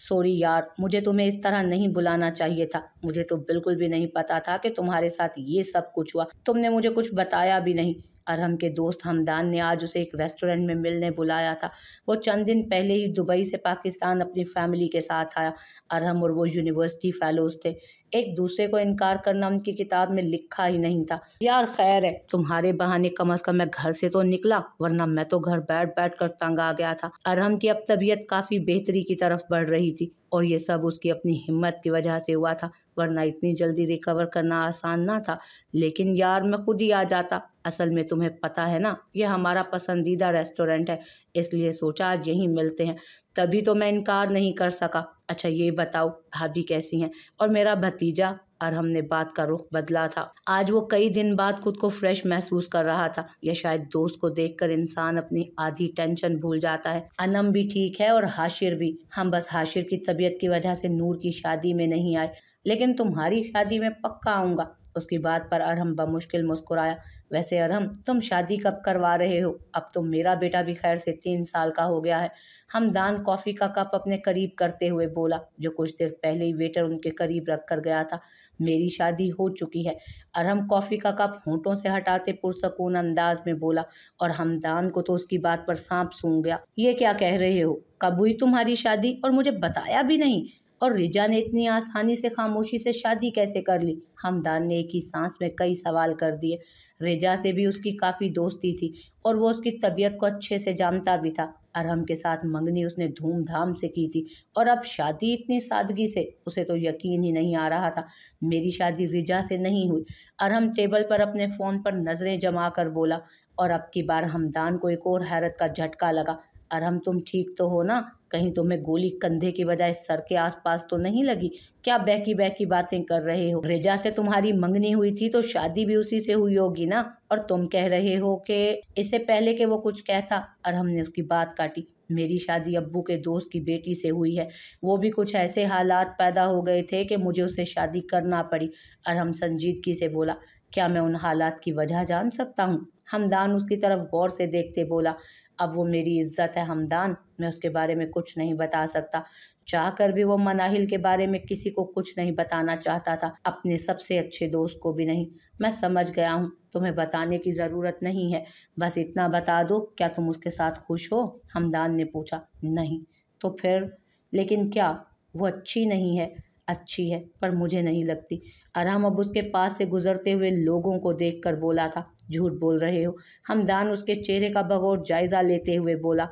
sorry यार मुझे तुम्हें इस तरह नहीं बुलाना चाहिए था मुझे तो बिल्कुल भी नहीं पता था कि तुम्हारे साथ ये सब कुछ हुआ तुमने मुझे कुछ बताया भी नहीं अरहम के दोस्त हमदान ने आज उसे एक रेस्टोरेंट में मिलने बुलाया था वो चंद दिन पहले ही दुबई से पाकिस्तान अपनी फैमिली के साथ आया अरहम और वो यूनिवर्सिटी फेलोज थे एक दूसरे को इनकार करना उनकी किताब में लिखा ही नहीं था यार खैर है तुम्हारे बहाने कम अज कम मैं घर से तो निकला वरना मैं तो घर बैठ बैठ कर तंग आ गया था अरहम की अब तबीयत काफ़ी बेहतरी की तरफ बढ़ रही थी और ये सब उसकी अपनी हिम्मत की वजह से हुआ था वरना इतनी जल्दी रिकवर करना आसान ना था लेकिन यार मैं खुद ही आ जाता असल में तुम्हें पता है ना ये हमारा पसंदीदा रेस्टोरेंट है इसलिए सोचा आज यहीं मिलते हैं तभी तो मैं इनकार नहीं कर सका अच्छा ये बताओ भाभी कैसी हैं और मेरा भतीजा और हमने बात का रुख बदला था आज वो कई दिन बाद खुद को फ्रेश महसूस कर रहा था या शायद दोस्त को देखकर इंसान अपनी आधी टेंशन भूल जाता है अनम भी ठीक है और हाशिर भी हम बस हाशिर की तबीयत की वजह से नूर की शादी में नहीं आए लेकिन तुम्हारी शादी में पक्का आऊँगा उसकी बात पर अरहम बमुश्किल मुस्कुराया वैसे अरहम तुम शादी कब करवा रहे हो अब तो मेरा बेटा भी खैर से तीन साल का हो गया है हम दान कॉफ़ी का कप अपने करीब करते हुए बोला जो कुछ देर पहले ही वेटर उनके करीब रख कर गया था मेरी शादी हो चुकी है अरहम कॉफ़ी का कप होंठों से हटाते पुरसकून अंदाज में बोला और हमदान को तो उसकी बात पर सांप सूंघ गया ये क्या कह रहे हो कब हुई तुम्हारी शादी और मुझे बताया भी नहीं और रिजा ने इतनी आसानी से खामोशी से शादी कैसे कर ली हमदान ने एक ही सांस में कई सवाल कर दिए रिजा से भी उसकी काफ़ी दोस्ती थी और वो उसकी तबीयत को अच्छे से जानता भी था अरहम के साथ मंगनी उसने धूमधाम से की थी और अब शादी इतनी सादगी से उसे तो यकीन ही नहीं आ रहा था मेरी शादी रिजा से नहीं हुई अरहम टेबल पर अपने फ़ोन पर नज़रें जमा कर बोला और अब की बार हमदान को एक और हैरत का झटका लगा अरहम तुम ठीक तो हो ना कहीं तुम्हें गोली कंधे के बजाय सर के आसपास तो नहीं लगी क्या बहकी बहकी बातें कर रहे हो रेजा से तुम्हारी मंगनी हुई थी तो शादी भी उसी से हुई होगी ना और तुम कह रहे हो कि इससे पहले के वो कुछ कहता और हमने उसकी बात काटी मेरी शादी अब्बू के दोस्त की बेटी से हुई है वो भी कुछ ऐसे हालात पैदा हो गए थे कि मुझे उससे शादी करना पड़ी और हम संजीदगी से बोला क्या मैं उन हालात की वजह जान सकता हूँ हमदान उसकी तरफ गौर से देखते बोला अब वो मेरी इज़्ज़त है हमदान मैं उसके बारे में कुछ नहीं बता सकता चाह कर भी वो मनाहिल के बारे में किसी को कुछ नहीं बताना चाहता था अपने सबसे अच्छे दोस्त को भी नहीं मैं समझ गया हूँ तुम्हें बताने की ज़रूरत नहीं है बस इतना बता दो क्या तुम उसके साथ खुश हो हमदान ने पूछा नहीं तो फिर लेकिन क्या वो अच्छी नहीं है अच्छी है पर मुझे नहीं लगती अरहम अब उसके पास से गुजरते हुए लोगों को देखकर बोला था झूठ बोल रहे हो हमदान उसके चेहरे का बगौर जायज़ा लेते हुए बोला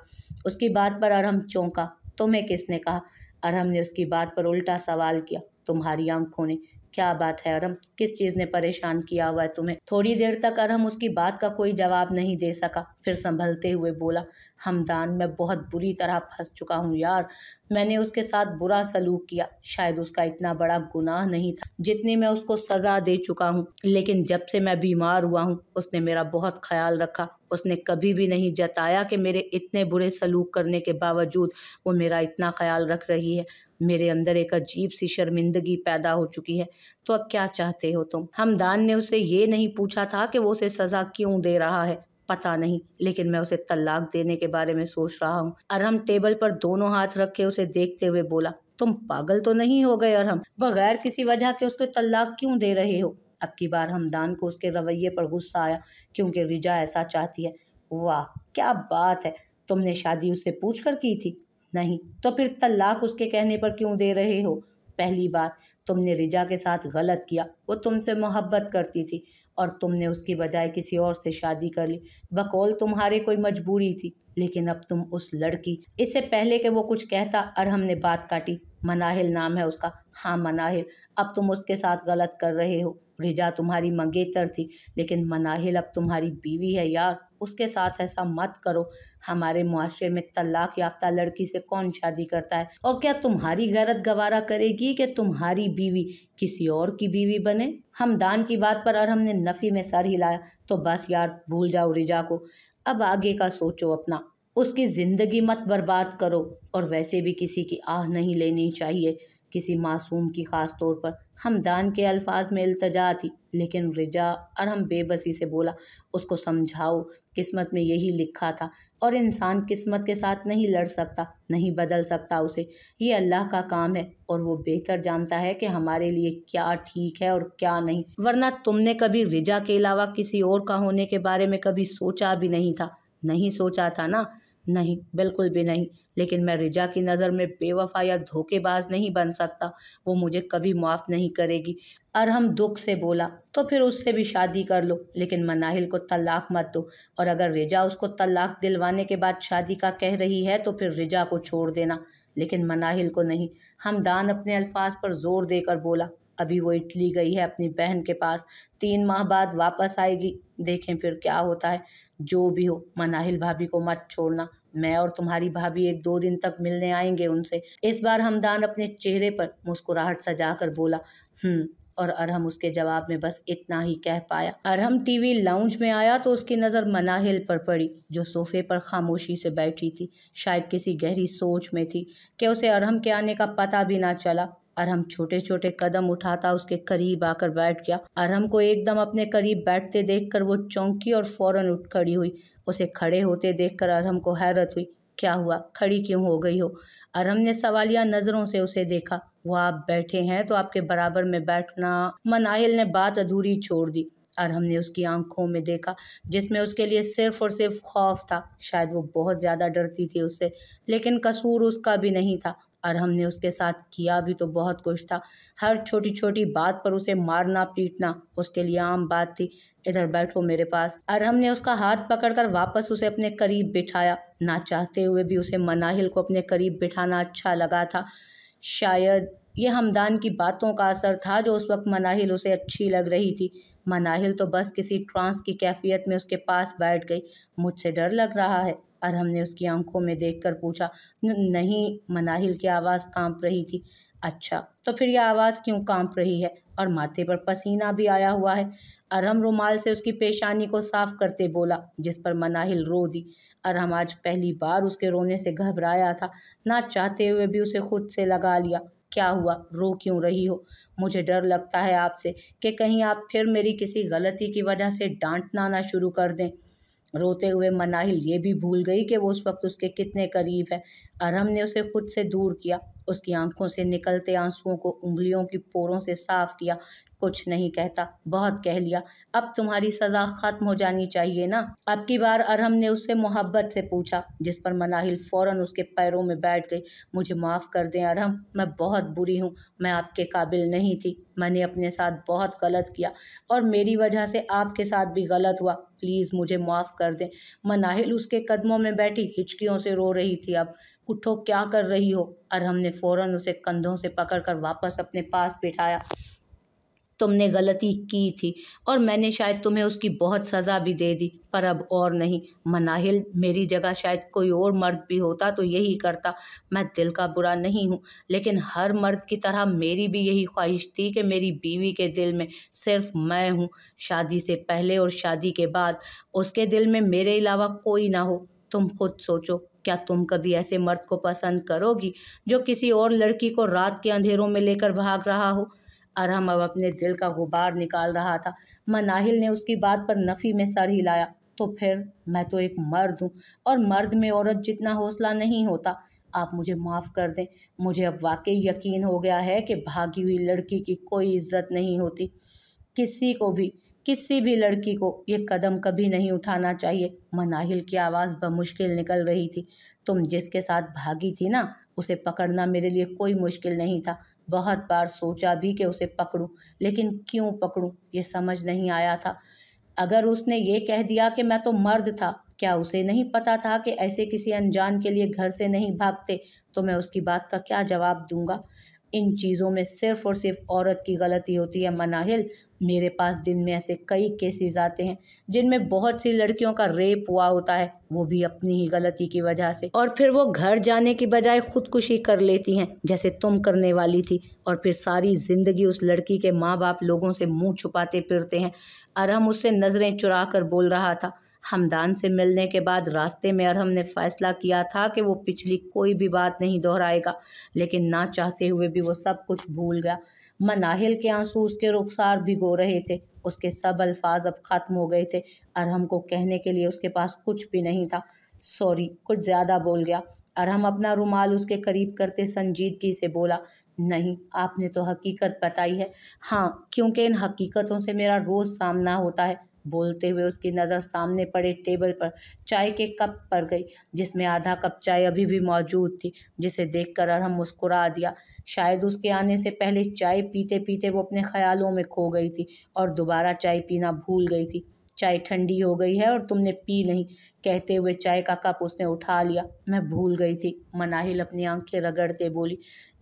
उसकी बात पर अरहम चौंका तुम्हें किसने कहा अरहम ने उसकी बात पर उल्टा सवाल किया तुम्हारी आंखों ने क्या बात है अरम किस चीज़ ने परेशान किया हुआ है तुम्हें थोड़ी देर तक अरम उसकी बात का कोई जवाब नहीं दे सका फिर संभलते हुए बोला हमदान मैं बहुत बुरी तरह फंस चुका हूँ यार मैंने उसके साथ बुरा सलूक किया शायद उसका इतना बड़ा गुनाह नहीं था जितनी मैं उसको सज़ा दे चुका हूँ लेकिन जब से मैं बीमार हुआ हूँ उसने मेरा बहुत ख्याल रखा उसने कभी भी नहीं जताया कि मेरे इतने बुरे सलूक करने के बावजूद वो मेरा इतना ख्याल रख रही है मेरे अंदर एक अजीब सी शर्मिंदगी पैदा हो चुकी है तो अब क्या चाहते हो तुम हमदान ने उसे ये नहीं पूछा था कि वो उसे सज़ा क्यों दे रहा है पता नहीं लेकिन मैं उसे तलाक देने के बारे में सोच रहा हूँ अरहम टेबल पर दोनों हाथ रखे उसे देखते हुए बोला तुम पागल तो नहीं हो गए अरहम बगैर किसी वजह के उसको तलाक क्यों दे रहे हो अब की बार हमदान को उसके रवैये पर गुस्सा आया क्योंकि रिजा ऐसा चाहती है वाह क्या बात है तुमने शादी उससे पूछ कर की थी नहीं तो फिर तलाक उसके कहने पर क्यों दे रहे हो पहली बात तुमने रिजा के साथ गलत किया वो तुमसे मोहब्बत करती थी और तुमने उसकी बजाय किसी और से शादी कर ली बकौल तुम्हारे कोई मजबूरी थी लेकिन अब तुम उस लड़की इससे पहले कि वो कुछ कहता अरहम ने बात काटी मनाहिल नाम है उसका हाँ मनाहिल अब तुम उसके साथ गलत कर रहे हो रिजा तुम्हारी मंगेतर थी लेकिन मनाहिल अब तुम्हारी बीवी है यार उसके साथ ऐसा मत करो हमारे मुआरे में तलाक याफ्ता लड़की से कौन शादी करता है और क्या तुम्हारी गैरत गवारा करेगी कि तुम्हारी बीवी किसी और की बीवी बने हम दान की बात पर और हमने नफ़ी में सर हिलाया तो बस यार भूल जाओ रिजा को अब आगे का सोचो अपना उसकी ज़िंदगी मत बर्बाद करो और वैसे भी किसी की आह नहीं लेनी चाहिए किसी मासूम की ख़ास तौर पर हमदान के अल्फाज में अल्तजा थी लेकिन रिजा और हम बेबसी से बोला उसको समझाओ किस्मत में यही लिखा था और इंसान किस्मत के साथ नहीं लड़ सकता नहीं बदल सकता उसे ये अल्लाह का काम है और वो बेहतर जानता है कि हमारे लिए क्या ठीक है और क्या नहीं वरना तुमने कभी रिजा के अलावा किसी और का होने के बारे में कभी सोचा भी नहीं था नहीं सोचा था ना नहीं बिल्कुल भी नहीं लेकिन मैं रिजा की नज़र में बेवफा या धोखेबाज नहीं बन सकता वो मुझे कभी माफ़ नहीं करेगी अरहम दुख से बोला तो फिर उससे भी शादी कर लो लेकिन मनाहिल को तलाक मत दो और अगर रिजा उसको तलाक दिलवाने के बाद शादी का कह रही है तो फिर रिजा को छोड़ देना लेकिन मनाहिल को नहीं हम दान अपने अल्फाज पर ज़ोर देकर बोला अभी वो इटली गई है अपनी बहन के पास तीन माह बाद वापस आएगी देखें फिर क्या होता है जो भी हो मनाहिल भाभी को मत छोड़ना मैं और तुम्हारी भाभी एक दो दिन तक मिलने आएंगे उनसे इस बार हमदान अपने चेहरे पर मुस्कुराहट सजा कर बोला हम्म और अरहम उसके जवाब में बस इतना ही कह पाया अरहम टीवी लाउंज में आया तो उसकी नज़र मनाहिल पर पड़ी जो सोफे पर खामोशी से बैठी थी शायद किसी गहरी सोच में थी कि उसे अरहम के आने का पता भी ना चला अरहम छोटे छोटे कदम उठाता उसके करीब आकर बैठ गया अरहम को एकदम अपने करीब बैठते देखकर वो चौंकी और फौरन उठ खड़ी हुई उसे खड़े होते देखकर अरहम को हैरत हुई क्या हुआ खड़ी क्यों हो गई हो अरहम ने सवालिया नज़रों से उसे देखा वह आप बैठे हैं तो आपके बराबर में बैठना मनाहिल ने बात अधूरी छोड़ दी और हमने उसकी आंखों में देखा जिसमें उसके लिए सिर्फ और सिर्फ खौफ था शायद वो बहुत ज़्यादा डरती थी उससे लेकिन कसूर उसका भी नहीं था और हमने उसके साथ किया भी तो बहुत कुछ था हर छोटी छोटी बात पर उसे मारना पीटना उसके लिए आम बात थी इधर बैठो मेरे पास और हमने उसका हाथ पकड़कर वापस उसे अपने करीब बिठाया ना चाहते हुए भी उसे मनाहिल को अपने करीब बिठाना अच्छा लगा था शायद ये हमदान की बातों का असर था जो उस वक्त मनाहिल उसे अच्छी लग रही थी मनाहिल तो बस किसी ट्रांस की कैफियत में उसके पास बैठ गई मुझसे डर लग रहा है और हमने उसकी आंखों में देखकर पूछा नहीं मनाहिल की आवाज़ कांप रही थी अच्छा तो फिर यह आवाज़ क्यों कांप रही है और माथे पर पसीना भी आया हुआ है अरहम रुमाल से उसकी पेशानी को साफ करते बोला जिस पर मनाहिल रो दी अरहम आज पहली बार उसके रोने से घबराया था ना चाहते हुए भी उसे खुद से लगा लिया क्या हुआ रो क्यों रही हो मुझे डर लगता है आपसे कि कहीं आप फिर मेरी किसी गलती की वजह से डांटना ना शुरू कर दें रोते हुए मनाहिल ये भी भूल गई कि वो उस वक्त उसके कितने करीब है अरहम ने उसे खुद से दूर किया उसकी आंखों से निकलते आंसुओं को उंगलियों की पोरों से साफ किया कुछ नहीं कहता बहुत कह लिया अब तुम्हारी सज़ा ख़त्म हो जानी चाहिए ना अब की बार अरहम ने उससे मोहब्बत से पूछा जिस पर मनाहिल फ़ौरन उसके पैरों में बैठ गई मुझे माफ़ कर दें अरहम मैं बहुत बुरी हूँ मैं आपके काबिल नहीं थी मैंने अपने साथ बहुत गलत किया और मेरी वजह से आपके साथ भी गलत हुआ प्लीज़ मुझे माफ़ कर दें मनाहिल उसके कदमों में बैठी हिचकियों से रो रही थी अब उठो क्या कर रही हो अरहम ने फ़ौरन उसे कंधों से पकड़कर वापस अपने पास बिठाया तुमने गलती की थी और मैंने शायद तुम्हें उसकी बहुत सज़ा भी दे दी पर अब और नहीं मनाहिल मेरी जगह शायद कोई और मर्द भी होता तो यही करता मैं दिल का बुरा नहीं हूँ लेकिन हर मर्द की तरह मेरी भी यही ख्वाहिश थी कि मेरी बीवी के दिल में सिर्फ मैं हूँ शादी से पहले और शादी के बाद उसके दिल में मेरे अलावा कोई ना हो तुम खुद सोचो क्या तुम कभी ऐसे मर्द को पसंद करोगी जो किसी और लड़की को रात के अंधेरों में लेकर भाग रहा हो अरहम अब अपने दिल का गुबार निकाल रहा था मनाहिल ने उसकी बात पर नफ़ी में सर हिलाया तो फिर मैं तो एक मर्द हूँ और मर्द में औरत जितना हौसला नहीं होता आप मुझे माफ़ कर दें मुझे अब वाकई यकीन हो गया है कि भागी हुई लड़की की कोई इज्जत नहीं होती किसी को भी किसी भी लड़की को ये कदम कभी नहीं उठाना चाहिए मनाहिल की आवाज़ बमुश्किल निकल रही थी तुम जिसके साथ भागी थी ना उसे पकड़ना मेरे लिए कोई मुश्किल नहीं था बहुत बार सोचा भी कि उसे पकड़ूं लेकिन क्यों पकड़ूं ये समझ नहीं आया था अगर उसने ये कह दिया कि मैं तो मर्द था क्या उसे नहीं पता था कि ऐसे किसी अनजान के लिए घर से नहीं भागते तो मैं उसकी बात का क्या जवाब दूंगा इन चीज़ों में सिर्फ़ और सिर्फ औरत की गलती होती है मनाहिल मेरे पास दिन में ऐसे कई केसेस आते हैं जिनमें बहुत सी लड़कियों का रेप हुआ होता है वो भी अपनी ही गलती की वजह से और फिर वो घर जाने की बजाय खुदकुशी कर लेती हैं जैसे तुम करने वाली थी और फिर सारी ज़िंदगी उस लड़की के माँ बाप लोगों से मुंह छुपाते फिरते हैं अरहम उससे नज़रें चुरा कर बोल रहा था हमदान से मिलने के बाद रास्ते में अरहम ने फैसला किया था कि वो पिछली कोई भी बात नहीं दोहराएगा लेकिन ना चाहते हुए भी वो सब कुछ भूल गया मनाहिल के आंसू उसके रुखसार भिगो रहे थे उसके सब अल्फाज अब ख़त्म हो गए थे अरहम को कहने के लिए उसके पास कुछ भी नहीं था सॉरी कुछ ज़्यादा बोल गया अरहम अपना रुमाल उसके करीब करते संजीदगी से बोला नहीं आपने तो हकीकत बताई है हाँ क्योंकि इन हकीकतों से मेरा रोज़ सामना होता है बोलते हुए उसकी नज़र सामने पड़े टेबल पर चाय के कप पर गई जिसमें आधा कप चाय अभी भी मौजूद थी जिसे देख कर अरहम मुस्कुरा दिया शायद उसके आने से पहले चाय पीते पीते वो अपने ख्यालों में खो गई थी और दोबारा चाय पीना भूल गई थी चाय ठंडी हो गई है और तुमने पी नहीं कहते हुए चाय का कप उसने उठा लिया मैं भूल गई थी मनाहिल अपनी आंखें रगड़ते बोली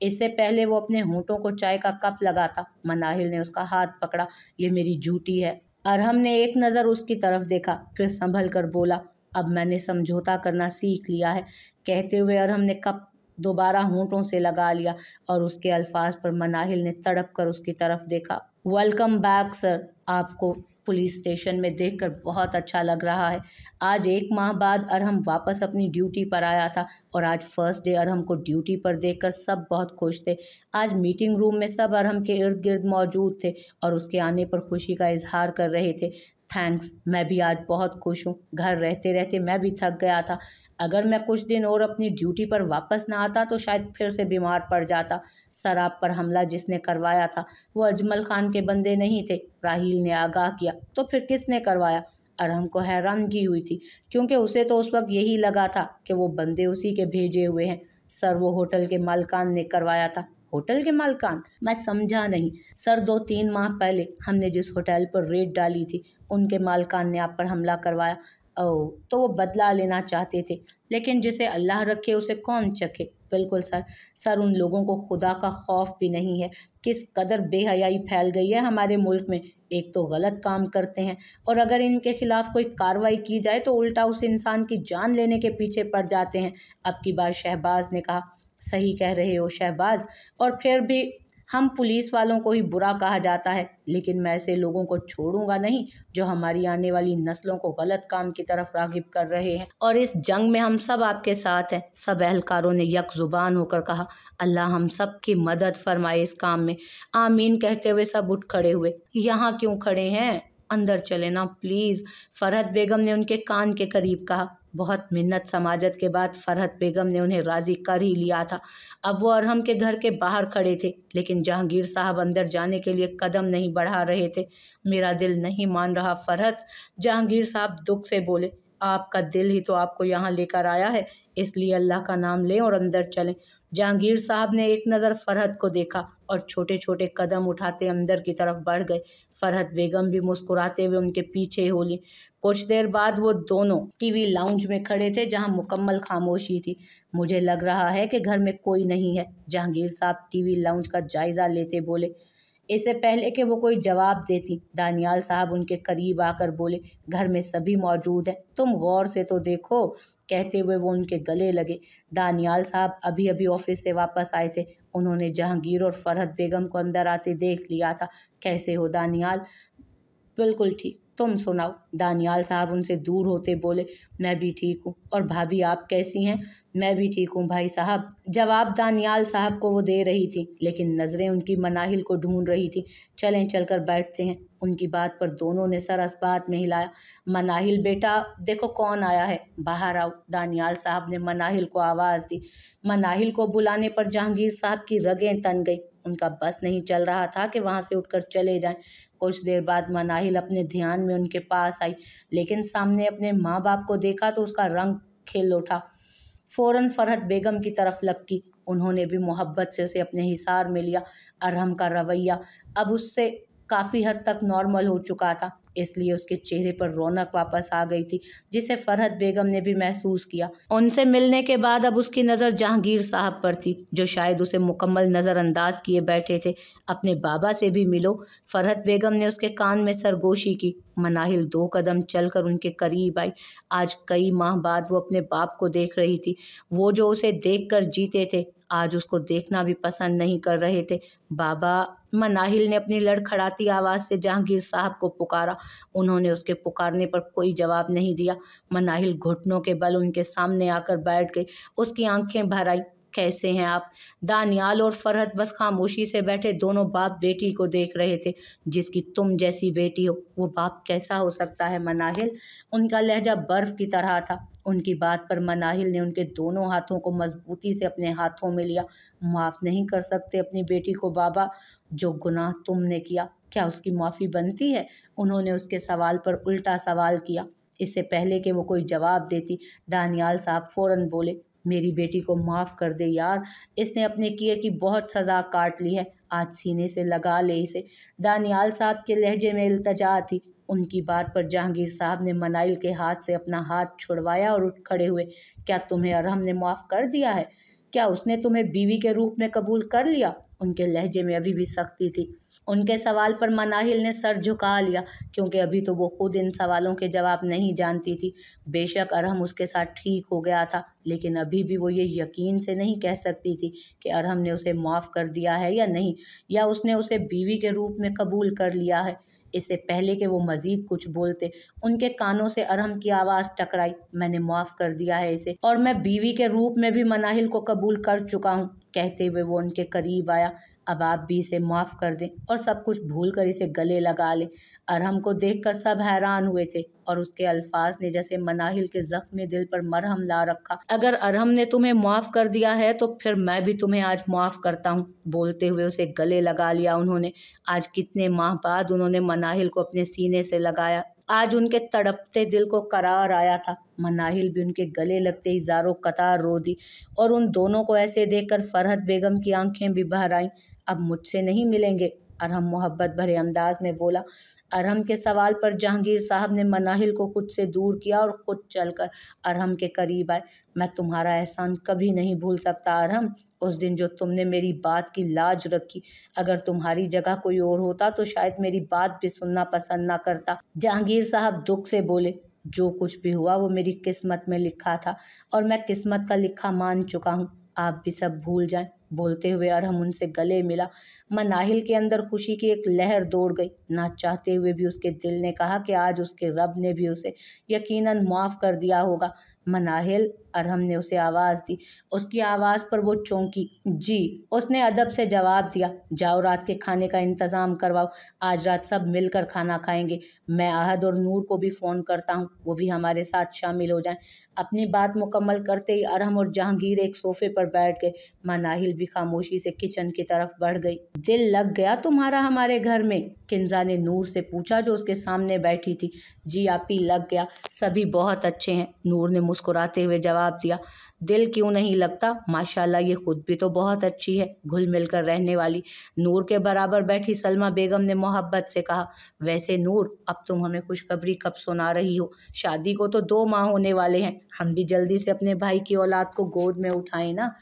इससे पहले वो अपने होंठों को चाय का कप लगाता मनाहिल ने उसका हाथ पकड़ा ये मेरी झूठी है अरहम ने एक नज़र उसकी तरफ देखा फिर संभल कर बोला अब मैंने समझौता करना सीख लिया है कहते हुए अरहम ने कप दोबारा होंठों से लगा लिया और उसके अल्फाज पर मनाहिल ने तड़प कर उसकी तरफ देखा वेलकम बैक सर आपको पुलिस स्टेशन में देखकर बहुत अच्छा लग रहा है आज एक माह बाद अरहम वापस अपनी ड्यूटी पर आया था और आज फर्स्ट डे अरहम को ड्यूटी पर देखकर सब बहुत खुश थे आज मीटिंग रूम में सब अरहम के इर्द गिर्द मौजूद थे और उसके आने पर खुशी का इजहार कर रहे थे थैंक्स मैं भी आज बहुत खुश हूँ घर रहते रहते मैं भी थक गया था अगर मैं कुछ दिन और अपनी ड्यूटी पर वापस ना आता तो शायद फिर से बीमार पड़ जाता शराब पर हमला जिसने करवाया था वो अजमल खान के बंदे नहीं थे राहील ने आगाह किया तो फिर किसने करवाया अरहम को हैरानगी हुई थी क्योंकि उसे तो उस वक्त यही लगा था कि वो बंदे उसी के भेजे हुए हैं सर वो होटल के मालकान ने करवाया था होटल के मालकान मैं समझा नहीं सर दो तीन माह पहले हमने जिस होटल पर रेड डाली थी उनके मालकान ने आप पर हमला करवाया ओ तो वो बदला लेना चाहते थे लेकिन जिसे अल्लाह रखे उसे कौन चखे बिल्कुल सर सर उन लोगों को खुदा का खौफ भी नहीं है किस कदर बेहयाई फैल गई है हमारे मुल्क में एक तो गलत काम करते हैं और अगर इनके खिलाफ कोई कार्रवाई की जाए तो उल्टा उस इंसान की जान लेने के पीछे पड़ जाते हैं अब की बार शहबाज ने कहा सही कह रहे हो शहबाज और फिर भी हम पुलिस वालों को ही बुरा कहा जाता है लेकिन मैं ऐसे लोगों को छोड़ूंगा नहीं जो हमारी आने वाली नस्लों को गलत काम की तरफ रागिब कर रहे हैं और इस जंग में हम सब आपके साथ हैं सब अहलकारों ने यक ज़ुबान होकर कहा अल्लाह हम सब की मदद फरमाए इस काम में आमीन कहते हुए सब उठ खड़े हुए यहाँ क्यों खड़े हैं अंदर चले ना प्लीज़ फरहत बेगम ने उनके कान के करीब कहा बहुत मिन्नत समाजत के बाद फरहत बेगम ने उन्हें राज़ी कर ही लिया था अब वो अरहम के घर के बाहर खड़े थे लेकिन जहांगीर साहब अंदर जाने के लिए कदम नहीं बढ़ा रहे थे मेरा दिल नहीं मान रहा फरहत जहांगीर साहब दुख से बोले आपका दिल ही तो आपको यहाँ लेकर आया है इसलिए अल्लाह का नाम लें और अंदर चलें जहांगीर साहब ने एक नज़र फरहत को देखा और छोटे छोटे कदम उठाते अंदर की तरफ बढ़ गए फरहत बेगम भी मुस्कुराते हुए उनके पीछे हो ली कुछ देर बाद वो दोनों टीवी लाउंज में खड़े थे जहां मुकम्मल खामोशी थी मुझे लग रहा है कि घर में कोई नहीं है जहांगीर साहब टीवी लाउंज का जायज़ा लेते बोले इससे पहले कि वो कोई जवाब देती दानियाल साहब उनके करीब आकर बोले घर में सभी मौजूद हैं तुम गौर से तो देखो कहते हुए वो उनके गले लगे दानियाल साहब अभी अभी ऑफिस से वापस आए थे उन्होंने जहांगीर और फरहत बेगम को अंदर आते देख लिया था कैसे हो दानियाल बिल्कुल ठीक तुम सुनाओ दानियाल साहब उनसे दूर होते बोले मैं भी ठीक हूँ और भाभी आप कैसी हैं मैं भी ठीक हूँ भाई साहब जवाब दानियाल साहब को वो दे रही थी लेकिन नज़रें उनकी मनाहिल को ढूंढ रही थी चलें चलकर बैठते हैं उनकी बात पर दोनों ने सर असबात में हिलाया मनाहिल बेटा देखो कौन आया है बाहर आओ दानियाल साहब ने मनाहिल को आवाज़ दी मनाहिल को बुलाने पर जहांगीर साहब की रगें तन गई उनका बस नहीं चल रहा था कि वहाँ से उठकर चले जाएं कुछ देर बाद मनाहिल अपने ध्यान में उनके पास आई लेकिन सामने अपने माँ बाप को देखा तो उसका रंग खेल उठा फ़ौरन फरहत बेगम की तरफ लपकी उन्होंने भी मोहब्बत से उसे अपने हिसार में लिया अरहम का रवैया अब उससे काफ़ी हद तक नॉर्मल हो चुका था इसलिए उसके चेहरे पर रौनक वापस आ गई थी जिसे फरहत बेगम ने भी महसूस किया उनसे मिलने के बाद अब उसकी नज़र जहांगीर साहब पर थी जो शायद उसे मुकम्मल नज़रअंदाज किए बैठे थे अपने बाबा से भी मिलो फरहत बेगम ने उसके कान में सरगोशी की मनाहिल दो कदम चलकर उनके करीब आई आज कई माह बाद वो अपने बाप को देख रही थी वो जो उसे देखकर जीते थे आज उसको देखना भी पसंद नहीं कर रहे थे बाबा मनाहिल ने अपनी लड़खड़ाती आवाज़ से जहांगीर साहब को पुकारा उन्होंने उसके पुकारने पर कोई जवाब नहीं दिया मनाहिल घुटनों के बल उनके सामने आकर बैठ गई उसकी आंखें भर आई कैसे हैं आप दानियाल और फरहत बस खामोशी से बैठे दोनों बाप बेटी को देख रहे थे जिसकी तुम जैसी बेटी हो वो बाप कैसा हो सकता है मनाहिल उनका लहजा बर्फ़ की तरह था उनकी बात पर मनाहिल ने उनके दोनों हाथों को मजबूती से अपने हाथों में लिया माफ़ नहीं कर सकते अपनी बेटी को बाबा जो गुनाह तुमने किया क्या उसकी माफ़ी बनती है उन्होंने उसके सवाल पर उल्टा सवाल किया इससे पहले कि वो कोई जवाब देती दानियाल साहब फ़ौरन बोले मेरी बेटी को माफ़ कर दे यार इसने अपने किए की बहुत सज़ा काट ली है आज सीने से लगा ले इसे दानियाल साहब के लहजे में अल्तजा थी उनकी बात पर जहांगीर साहब ने मनाइल के हाथ से अपना हाथ छुड़वाया और उठ खड़े हुए क्या तुम्हें अरहम ने माफ़ कर दिया है क्या उसने तुम्हें बीवी के रूप में कबूल कर लिया उनके लहजे में अभी भी सख्ती थी उनके सवाल पर मनाहिल ने सर झुका लिया क्योंकि अभी तो वो खुद इन सवालों के जवाब नहीं जानती थी बेशक अरहम उसके साथ ठीक हो गया था लेकिन अभी भी वो ये यकीन से नहीं कह सकती थी कि अरहम ने उसे माफ़ कर दिया है या नहीं या उसने उसे बीवी के रूप में कबूल कर लिया है इससे पहले कि वो मज़ीद कुछ बोलते उनके कानों से अरहम की आवाज़ टकराई मैंने माफ़ कर दिया है इसे और मैं बीवी के रूप में भी मनाहिल को कबूल कर चुका हूँ कहते हुए वो उनके करीब आया अब आप भी इसे माफ़ कर दें और सब कुछ भूल कर इसे गले लगा लें अरहम को देखकर सब हैरान हुए थे और उसके अल्फाज ने जैसे मनाहिल के जख्मी दिल पर मरहम ला रखा अगर अरहम ने तुम्हें माफ़ कर दिया है तो फिर मैं भी तुम्हें आज माफ़ करता हूँ बोलते हुए उसे गले लगा लिया उन्होंने आज कितने माह बाद उन्होंने मनाहिल को अपने सीने से लगाया आज उनके तड़पते दिल को करार आया था मनाहिल भी उनके गले लगते हजारों कतार रो दी और उन दोनों को ऐसे देखकर फरहत बेगम की आंखें भी बहर आईं अब मुझसे नहीं मिलेंगे अरहम मोहब्बत भरे अंदाज में बोला अरहम के सवाल पर जहांगीर साहब ने मनाहिल को खुद से दूर किया और खुद चलकर अरहम के करीब आए मैं तुम्हारा एहसान कभी नहीं भूल सकता अरहम उस दिन जो तुमने मेरी बात की लाज रखी अगर तुम्हारी जगह कोई और होता तो शायद मेरी बात भी सुनना पसंद ना करता जहांगीर साहब दुख से बोले जो कुछ भी हुआ वो मेरी किस्मत में लिखा था और मैं किस्मत का लिखा मान चुका हूँ आप भी सब भूल जाएं बोलते हुए अरहम उनसे गले मिला मनाहिल के अंदर खुशी की एक लहर दौड़ गई ना चाहते हुए भी उसके दिल ने कहा कि आज उसके रब ने भी उसे यकीनन माफ़ कर दिया होगा मनाहिल अरहम ने उसे आवाज़ दी उसकी आवाज़ पर वो चौंकी जी उसने अदब से जवाब दिया जाओ रात के खाने का इंतज़ाम करवाओ आज रात सब मिलकर खाना खाएंगे मैं आहद और नूर को भी फ़ोन करता हूँ वो भी हमारे साथ शामिल हो जाएं अपनी बात मुकम्मल करते ही अरहम और जहांगीर एक सोफ़े पर बैठ गए मनाहिल भी भी खामोशी से किचन की तरफ बढ़ गई दिल लग गया तुम्हारा हमारे घर में किन्जा ने नूर से पूछा जो उसके सामने बैठी थी जी आपी लग गया सभी बहुत अच्छे हैं नूर ने मुस्कुराते हुए जवाब दिया दिल क्यों नहीं लगता माशाल्लाह ये खुद भी तो बहुत अच्छी है घुल मिल कर रहने वाली नूर के बराबर बैठी सलमा बेगम ने मोहब्बत से कहा वैसे नूर अब तुम हमें खुशखबरी कब सुना रही हो शादी को तो दो माह होने वाले हैं हम भी जल्दी से अपने भाई की औलाद को गोद में उठाएं ना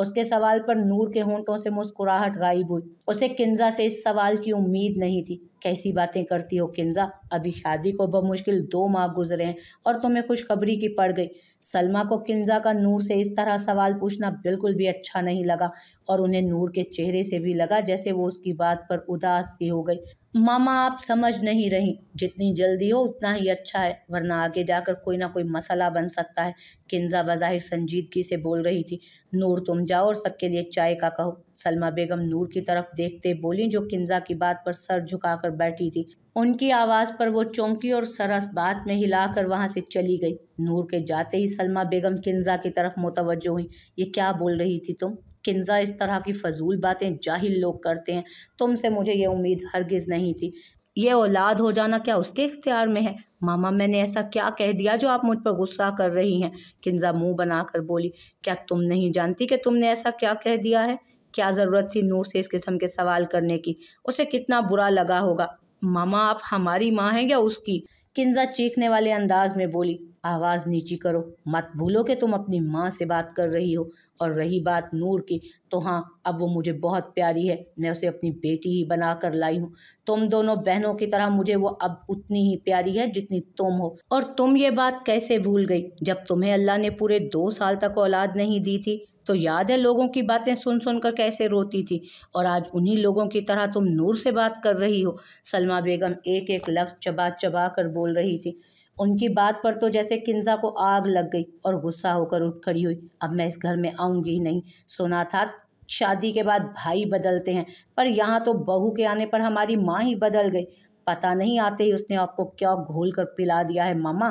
उसके सवाल पर नूर के होंठों से मुस्कुराहट गायब हुई उसे किंजा से इस सवाल की उम्मीद नहीं थी कैसी बातें करती हो किन्जा अभी शादी को बमुश्किल दो माह गुजरे हैं और तुम्हें खुशखबरी की पड़ गई सलमा को किन्जा का नूर से इस तरह सवाल पूछना बिल्कुल भी अच्छा नहीं लगा और उन्हें नूर के चेहरे से भी लगा जैसे वो उसकी बात पर उदास सी हो गई मामा आप समझ नहीं रही जितनी जल्दी हो उतना ही अच्छा है वरना आगे जाकर कोई ना कोई मसला बन सकता है किन्जा बज़ाहिर संजीदगी से बोल रही थी नूर तुम जाओ और सबके लिए चाय का कहो सलमा बेगम नूर की तरफ देखते बोली जो किन्जा की बात पर सर झुका पर बैठी थी उनकी आवाज़ पर वो चौंकी और सरस बात में हिलाकर वहाँ से चली गई नूर के जाते ही सलमा बेगम किन्जा की तरफ मुतवजो हुई ये क्या बोल रही थी तुम किन्जा इस तरह की फजूल बातें जाहिल लोग करते हैं तुमसे मुझे ये उम्मीद हरगिज़ नहीं थी ये औलाद हो जाना क्या उसके इख्तियार में है मामा मैंने ऐसा क्या कह दिया जो आप मुझ पर गुस्सा कर रही हैं किन्जा मुंह बनाकर बोली क्या तुम नहीं जानती कि तुमने ऐसा क्या कह दिया है क्या ज़रूरत थी नूर से इस किस्म के सवाल करने की उसे कितना बुरा लगा होगा मामा आप हमारी माँ हैं या उसकी किंजा चीखने वाले अंदाज में बोली आवाज़ नीची करो मत भूलो कि तुम अपनी माँ से बात कर रही हो और रही बात नूर की तो हाँ अब वो मुझे बहुत प्यारी है मैं उसे अपनी बेटी ही बना कर लाई हूँ तुम दोनों बहनों की तरह मुझे वो अब उतनी ही प्यारी है जितनी तुम हो और तुम ये बात कैसे भूल गई जब तुम्हें अल्लाह ने पूरे दो साल तक औलाद नहीं दी थी तो याद है लोगों की बातें सुन सुनकर कैसे रोती थी और आज उन्हीं लोगों की तरह तुम नूर से बात कर रही हो सलमा बेगम एक एक लफ्ज़ चबा चबा कर बोल रही थी उनकी बात पर तो जैसे किन्जा को आग लग गई और गुस्सा होकर उठ खड़ी हुई अब मैं इस घर में आऊँगी ही नहीं सुना था शादी के बाद भाई बदलते हैं पर यहाँ तो बहू के आने पर हमारी माँ ही बदल गई पता नहीं आते ही उसने आपको क्या घोल कर पिला दिया है मामा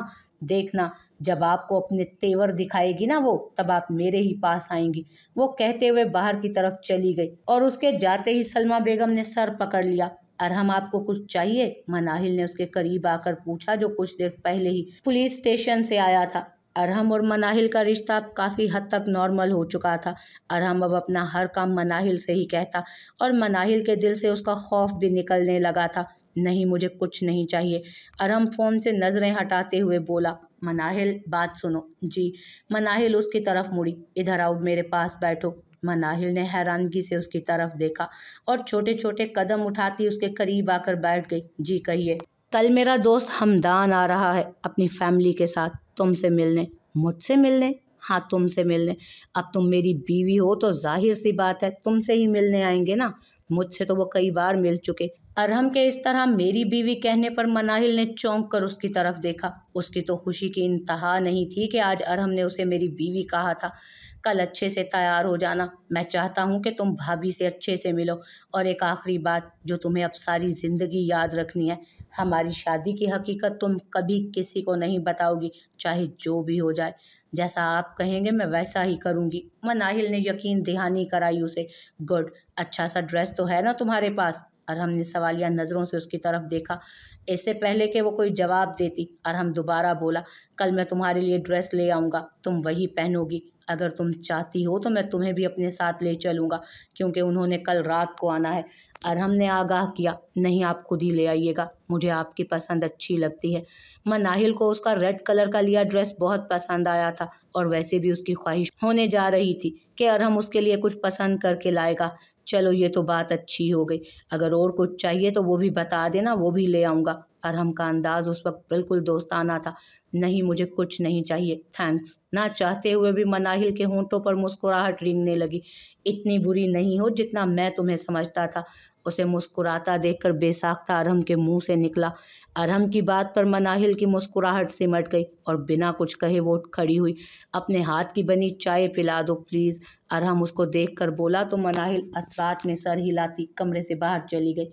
देखना जब आपको अपने तेवर दिखाएगी ना वो तब आप मेरे ही पास आएंगी वो कहते हुए बाहर की तरफ चली गई और उसके जाते ही सलमा बेगम ने सर पकड़ लिया अरहम आपको कुछ चाहिए मनाहिल ने उसके करीब आकर पूछा जो कुछ देर पहले ही पुलिस स्टेशन से आया था अरहम और मनाहिल का रिश्ता काफ़ी हद तक नॉर्मल हो चुका था अरहम अब अपना हर काम मनाहिल से ही कहता और मनाहिल के दिल से उसका खौफ भी निकलने लगा था नहीं मुझे कुछ नहीं चाहिए अरहम फ़ोन से नज़रें हटाते हुए बोला मनाहिल बात सुनो जी मनाहिल उसकी तरफ मुड़ी इधर आओ मेरे पास बैठो मनाहिल ने हैरानगी से उसकी तरफ देखा और छोटे छोटे कदम उठाती उसके करीब आकर बैठ गई जी कहिए कल मेरा दोस्त हमदान आ रहा है अपनी फैमिली के साथ तुमसे मिलने मुझसे मिलने हाँ तुमसे मिलने अब तुम मेरी बीवी हो तो जाहिर सी बात है तुमसे ही मिलने आएंगे ना मुझसे तो वो कई बार मिल चुके अरहम के इस तरह मेरी बीवी कहने पर मनाहिल ने चौंक कर उसकी तरफ देखा उसकी तो खुशी की इंतहा नहीं थी कि आज अरहम ने उसे मेरी बीवी कहा था कल अच्छे से तैयार हो जाना मैं चाहता हूँ कि तुम भाभी से अच्छे से मिलो और एक आखिरी बात जो तुम्हें अब सारी ज़िंदगी याद रखनी है हमारी शादी की हकीकत तुम कभी किसी को नहीं बताओगी चाहे जो भी हो जाए जैसा आप कहेंगे मैं वैसा ही करूँगी मनाहिल ने यकीन दहानी कराई उसे गुड अच्छा सा ड्रेस तो है ना तुम्हारे पास अरहम ने सवालिया नज़रों से उसकी तरफ देखा इससे पहले कि वो कोई जवाब देती अरहम दोबारा बोला कल मैं तुम्हारे लिए ड्रेस ले आऊँगा तुम वही पहनोगी अगर तुम चाहती हो तो मैं तुम्हें भी अपने साथ ले चलूँगा क्योंकि उन्होंने कल रात को आना है अरहम ने आगाह किया नहीं आप खुद ही ले आइएगा मुझे आपकी पसंद अच्छी लगती है मनाहिल को उसका रेड कलर का लिया ड्रेस बहुत पसंद आया था और वैसे भी उसकी ख्वाहिश होने जा रही थी कि अरहम उसके लिए कुछ पसंद करके लाएगा चलो ये तो बात अच्छी हो गई अगर और कुछ चाहिए तो वो भी बता देना वो भी ले आऊँगा अरहम का अंदाज उस वक्त बिल्कुल दोस्ताना था नहीं मुझे कुछ नहीं चाहिए थैंक्स ना चाहते हुए भी मनाहिल के होंठों पर मुस्कुराहट रिंगने लगी इतनी बुरी नहीं हो जितना मैं तुम्हें समझता था उसे मुस्कुराता देखकर बेसाख्ता अरहम के मुंह से निकला अरहम की बात पर मनाहिल की मुस्कुराहट सिमट गई और बिना कुछ कहे वो खड़ी हुई अपने हाथ की बनी चाय पिला दो प्लीज़ अरहम उसको देखकर बोला तो मनाहिल असबात में सर हिलाती कमरे से बाहर चली गई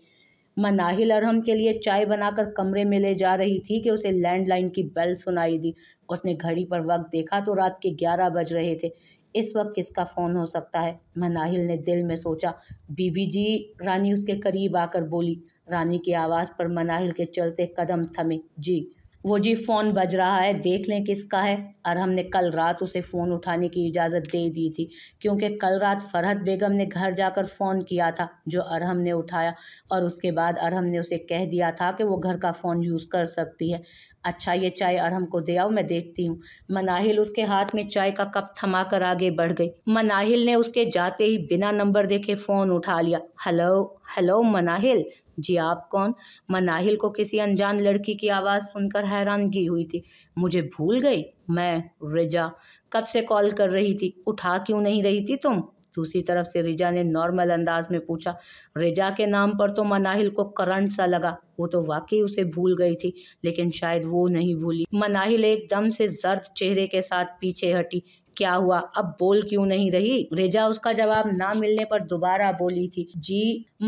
मनाहिल अरहम के लिए चाय बनाकर कमरे में ले जा रही थी कि उसे लैंडलाइन की बेल सुनाई दी उसने घड़ी पर वक्त देखा तो रात के ग्यारह बज रहे थे इस वक्त किसका फ़ोन हो सकता है मनाहिल ने दिल में सोचा बीबी जी रानी उसके करीब आकर बोली रानी की आवाज़ पर मनाहिल के चलते कदम थमे जी वो जी फ़ोन बज रहा है देख लें किसका है और हमने कल रात उसे फ़ोन उठाने की इजाज़त दे दी थी क्योंकि कल रात फरहत बेगम ने घर जाकर फ़ोन किया था जो अरहम ने उठाया और उसके बाद अरहम ने उसे कह दिया था कि वो घर का फ़ोन यूज़ कर सकती है अच्छा ये चाय अरहम को दे आओ मैं देखती हूँ मनाहिल उसके हाथ में चाय का कप थमा कर आगे बढ़ गई मनाहिल ने उसके जाते ही बिना नंबर देखे फ़ोन उठा लिया हेलो हेलो मनाहिल जी आप कौन मनाहिल को किसी अनजान लड़की की आवाज़ सुनकर हैरानगी हुई थी मुझे भूल गई मैं रिजा कब से कॉल कर रही थी उठा क्यों नहीं रही थी तुम दूसरी तरफ से रिजा ने नॉर्मल अंदाज में पूछा रिजा के नाम पर तो मनाहिल को करंट सा लगा वो तो वाकई उसे भूल गई थी लेकिन शायद वो नहीं भूली मनाहिल एकदम से जर्द चेहरे के साथ पीछे हटी क्या हुआ अब बोल क्यों नहीं रही रेजा उसका जवाब ना मिलने पर दोबारा बोली थी जी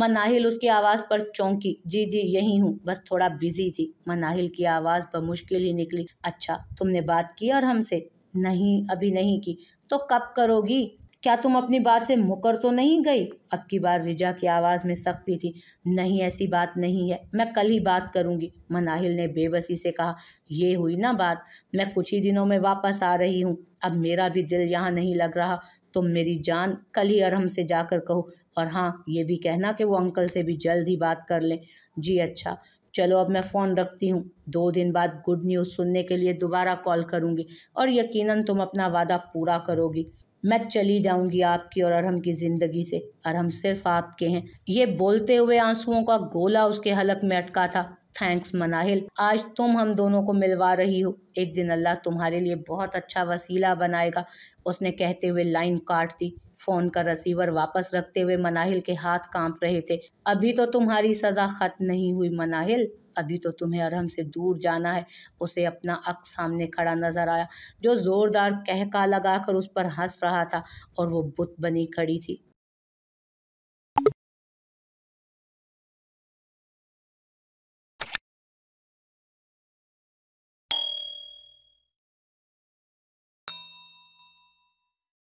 मनाहिल उसकी आवाज पर चौंकी जी जी यही हूँ बस थोड़ा बिजी थी मनाहिल की आवाज पर मुश्किल ही निकली अच्छा तुमने बात की और हमसे नहीं अभी नहीं की तो कब करोगी क्या तुम अपनी बात से मुकर तो नहीं गई अब की बार रिजा की आवाज़ में सख्ती थी नहीं ऐसी बात नहीं है मैं कल ही बात करूँगी मनाहिल ने बेबसी से कहा ये हुई ना बात मैं कुछ ही दिनों में वापस आ रही हूँ अब मेरा भी दिल यहाँ नहीं लग रहा तुम मेरी जान कल ही अरहम से जाकर कहो और हाँ ये भी कहना कि वो अंकल से भी जल्द ही बात कर लें जी अच्छा चलो अब मैं फ़ोन रखती हूँ दो दिन बाद गुड न्यूज़ सुनने के लिए दोबारा कॉल करूँगी और यकीनन तुम अपना वादा पूरा करोगी मैं चली जाऊंगी आपकी और अरहम की ज़िंदगी से अरहम सिर्फ आपके हैं ये बोलते हुए आंसुओं का गोला उसके हलक में अटका था थैंक्स मनाहिल आज तुम हम दोनों को मिलवा रही हो एक दिन अल्लाह तुम्हारे लिए बहुत अच्छा वसीला बनाएगा उसने कहते हुए लाइन काट दी फ़ोन का रिसीवर वापस रखते हुए मनाहिल के हाथ कांप रहे थे अभी तो तुम्हारी सज़ा ख़त्म नहीं हुई मनाहिल अभी तो तुम्हें अरहम से दूर जाना है उसे अपना अक सामने खड़ा नजर आया जो ज़ोरदार कहका लगाकर उस पर हंस रहा था और वो बुत बनी खड़ी थी